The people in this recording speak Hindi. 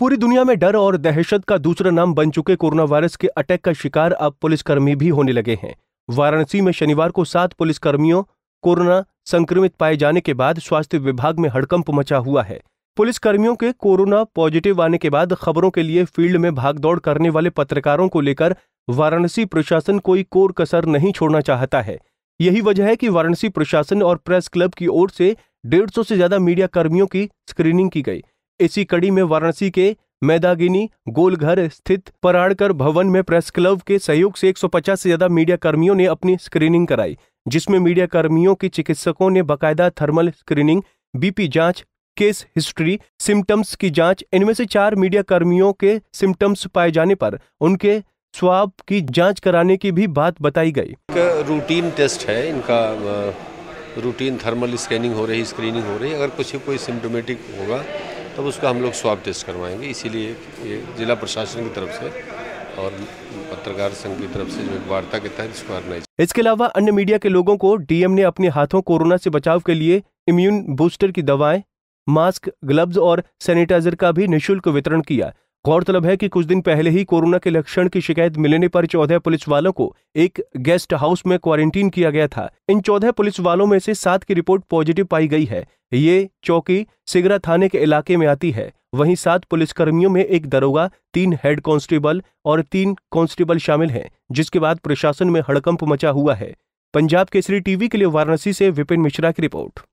पूरी दुनिया में डर और दहशत का दूसरा नाम बन चुके कोरोना वायरस के अटैक का शिकार अब पुलिसकर्मी भी होने लगे हैं वाराणसी में शनिवार को सात पुलिसकर्मियों कोरोना संक्रमित पाए जाने के बाद स्वास्थ्य विभाग में हड़कंप मचा हुआ है पुलिसकर्मियों के कोरोना पॉजिटिव आने के बाद खबरों के लिए फील्ड में भागदौड़ करने वाले पत्रकारों को लेकर वाराणसी प्रशासन कोई कोर कसर नहीं छोड़ना चाहता है यही वजह है कि वाराणसी प्रशासन और प्रेस क्लब की ओर से डेढ़ सौ से ज्यादा मीडिया कर्मियों की स्क्रीनिंग की गई इसी कड़ी में वाराणसी के मैदागिनी गोलघर स्थित पराड़कर भवन में प्रेस क्लब के सहयोग से 150 से ज्यादा मीडिया कर्मियों ने अपनी स्क्रीनिंग कराई जिसमें मीडिया कर्मियों के चिकित्सकों ने बाकायदा थर्मल स्क्रीनिंग बीपी जांच केस हिस्ट्री सिम्टम्स की जांच इनमें से चार मीडिया कर्मियों के सिम्टम्स पाए जाने पर उनके स्वाब की जांच कराने की भी बात बताई गई रूटीन टेस्ट है इनका रूटीन थर्मल स्कैनिंग हो रही स्क्रीनिंग हो रही अगर कुछ कोई सिम्टोमेटिक होगा तब उसका हम लोग स्वाब टेस्ट करवाएंगे इसीलिए ये जिला प्रशासन की तरफ से और पत्रकार संघ की तरफ से जो एक वार्ता के तहत इसको ऑर्गेनाइज इसके अलावा अन्य मीडिया के लोगों को डीएम ने अपने हाथों कोरोना से बचाव के लिए इम्यून बूस्टर की दवाएं मास्क ग्लब्स और सैनिटाइजर का भी निःशुल्क वितरण किया गौरतलब है कि कुछ दिन पहले ही कोरोना के लक्षण की शिकायत मिलने पर चौदह पुलिस वालों को एक गेस्ट हाउस में क्वारंटीन किया गया था इन चौदह पुलिस वालों में से सात की रिपोर्ट पॉजिटिव पाई गई है ये चौकी सिगरा थाने के इलाके में आती है वहीं सात पुलिसकर्मियों में एक दरोगा तीन हेड कांस्टेबल और तीन कांस्टेबल शामिल हैं जिसके बाद प्रशासन में हड़कंप मचा हुआ है पंजाब केसरी टीवी के लिए वाराणसी से विपिन मिश्रा की रिपोर्ट